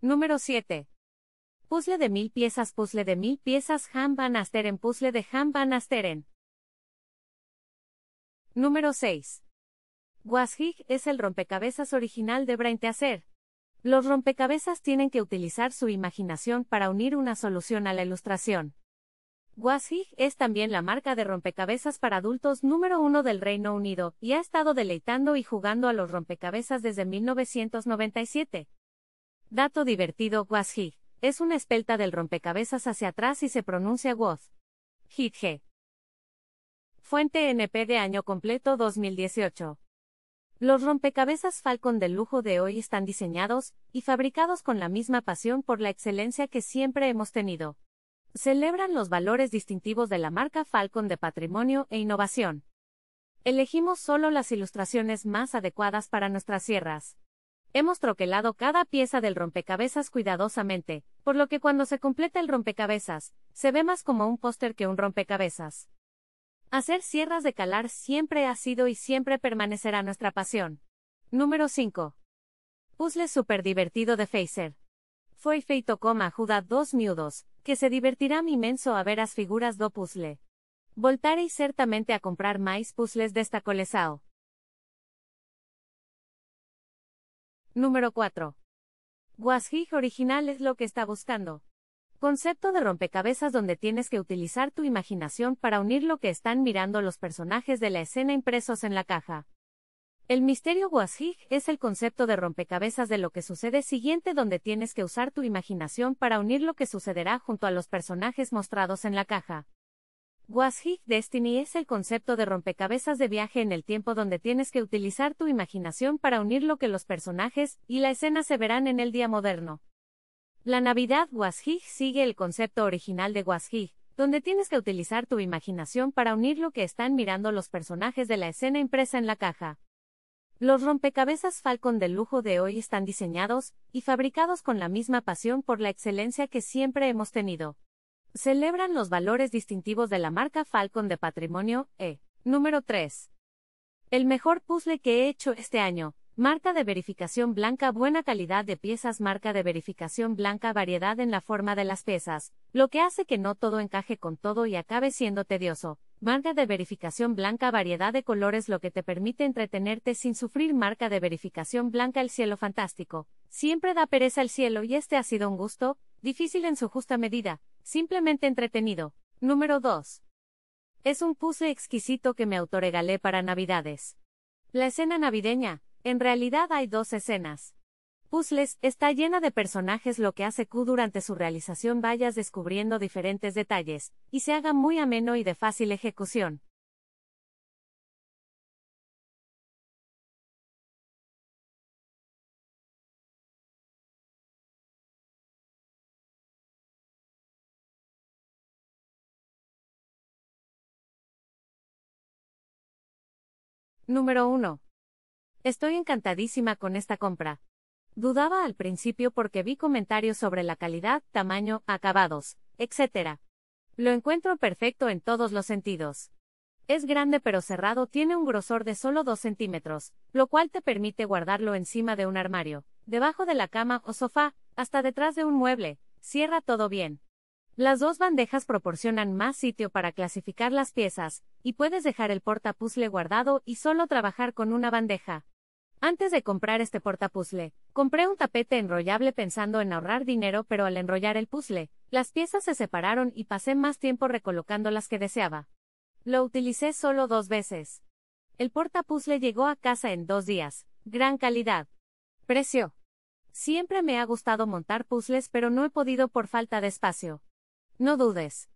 Número 7. Puzzle de mil piezas Puzzle de mil piezas Ham Van Asteren Puzzle de Han Van Asteren. Número 6. Washig es el rompecabezas original de Brainteaser. Los rompecabezas tienen que utilizar su imaginación para unir una solución a la ilustración. Washig es también la marca de rompecabezas para adultos número uno del Reino Unido y ha estado deleitando y jugando a los rompecabezas desde 1997. Dato divertido, was Es una espelta del rompecabezas hacia atrás y se pronuncia was. Fuente NP de año completo 2018. Los rompecabezas Falcon de lujo de hoy están diseñados y fabricados con la misma pasión por la excelencia que siempre hemos tenido. Celebran los valores distintivos de la marca Falcon de patrimonio e innovación. Elegimos solo las ilustraciones más adecuadas para nuestras sierras. Hemos troquelado cada pieza del rompecabezas cuidadosamente, por lo que cuando se completa el rompecabezas, se ve más como un póster que un rompecabezas. Hacer sierras de calar siempre ha sido y siempre permanecerá nuestra pasión. Número 5. Puzzle super divertido de Facer. Fue feito coma ajuda dos miudos, que se divertirán inmenso a ver as figuras do puzzle. Voltarei certamente a comprar mais puzzles esta colesao. Número 4. Guasjig original es lo que está buscando. Concepto de rompecabezas donde tienes que utilizar tu imaginación para unir lo que están mirando los personajes de la escena impresos en la caja. El misterio Guasjig es el concepto de rompecabezas de lo que sucede siguiente donde tienes que usar tu imaginación para unir lo que sucederá junto a los personajes mostrados en la caja. Was Destiny es el concepto de rompecabezas de viaje en el tiempo donde tienes que utilizar tu imaginación para unir lo que los personajes y la escena se verán en el día moderno. La Navidad Was sigue el concepto original de Was donde tienes que utilizar tu imaginación para unir lo que están mirando los personajes de la escena impresa en la caja. Los rompecabezas Falcon del lujo de hoy están diseñados y fabricados con la misma pasión por la excelencia que siempre hemos tenido. Celebran los valores distintivos de la marca Falcon de Patrimonio, E. Número 3. El mejor puzzle que he hecho este año. Marca de verificación blanca, buena calidad de piezas, marca de verificación blanca, variedad en la forma de las piezas, lo que hace que no todo encaje con todo y acabe siendo tedioso. Marca de verificación blanca, variedad de colores, lo que te permite entretenerte sin sufrir. Marca de verificación blanca, el cielo fantástico. Siempre da pereza el cielo y este ha sido un gusto, difícil en su justa medida, Simplemente entretenido. Número 2. Es un puzzle exquisito que me autoregalé para Navidades. La escena navideña, en realidad hay dos escenas. Puzzles está llena de personajes lo que hace que durante su realización vayas descubriendo diferentes detalles, y se haga muy ameno y de fácil ejecución. Número 1. Estoy encantadísima con esta compra. Dudaba al principio porque vi comentarios sobre la calidad, tamaño, acabados, etc. Lo encuentro perfecto en todos los sentidos. Es grande pero cerrado, tiene un grosor de solo 2 centímetros, lo cual te permite guardarlo encima de un armario, debajo de la cama o sofá, hasta detrás de un mueble, cierra todo bien. Las dos bandejas proporcionan más sitio para clasificar las piezas, y puedes dejar el portapuzle guardado y solo trabajar con una bandeja. Antes de comprar este portapuzle, compré un tapete enrollable pensando en ahorrar dinero, pero al enrollar el puzzle, las piezas se separaron y pasé más tiempo recolocando las que deseaba. Lo utilicé solo dos veces. El portapuzle llegó a casa en dos días. Gran calidad. Precio. Siempre me ha gustado montar puzzles, pero no he podido por falta de espacio. No dudes.